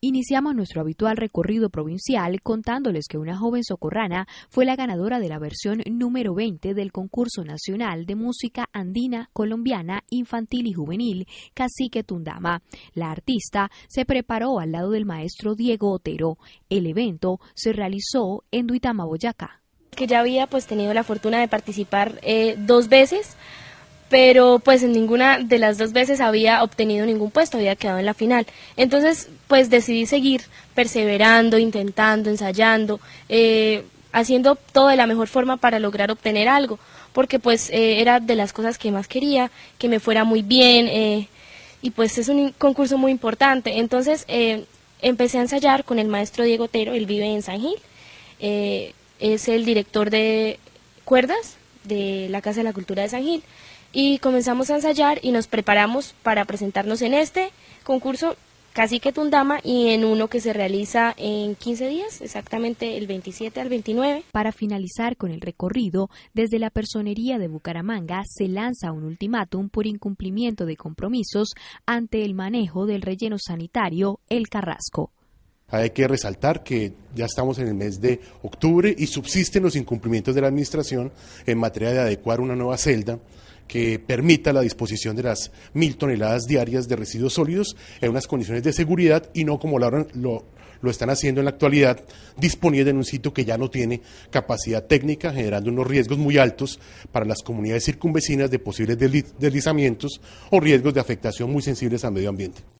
Iniciamos nuestro habitual recorrido provincial contándoles que una joven socorrana fue la ganadora de la versión número 20 del concurso nacional de música andina colombiana infantil y juvenil Cacique Tundama. La artista se preparó al lado del maestro Diego Otero. El evento se realizó en Duitama, Boyacá. Que ya había pues tenido la fortuna de participar eh, dos veces pero pues en ninguna de las dos veces había obtenido ningún puesto, había quedado en la final. Entonces, pues decidí seguir perseverando, intentando, ensayando, eh, haciendo todo de la mejor forma para lograr obtener algo, porque pues eh, era de las cosas que más quería, que me fuera muy bien, eh, y pues es un concurso muy importante. Entonces, empecé a ensayar con el maestro Diego Tero, él vive en San Gil, es el director de cuerdas de la Casa de la Cultura de San Gil, y comenzamos a ensayar y nos preparamos para presentarnos en este concurso que Tundama y en uno que se realiza en 15 días, exactamente el 27 al 29. Para finalizar con el recorrido, desde la personería de Bucaramanga se lanza un ultimátum por incumplimiento de compromisos ante el manejo del relleno sanitario El Carrasco. Hay que resaltar que ya estamos en el mes de octubre y subsisten los incumplimientos de la Administración en materia de adecuar una nueva celda que permita la disposición de las mil toneladas diarias de residuos sólidos en unas condiciones de seguridad y no como lo, están haciendo en la actualidad, disponiendo en un sitio que ya no tiene capacidad técnica, generando unos riesgos muy altos para las comunidades circunvecinas de posibles deslizamientos o riesgos de afectación muy sensibles al medio ambiente.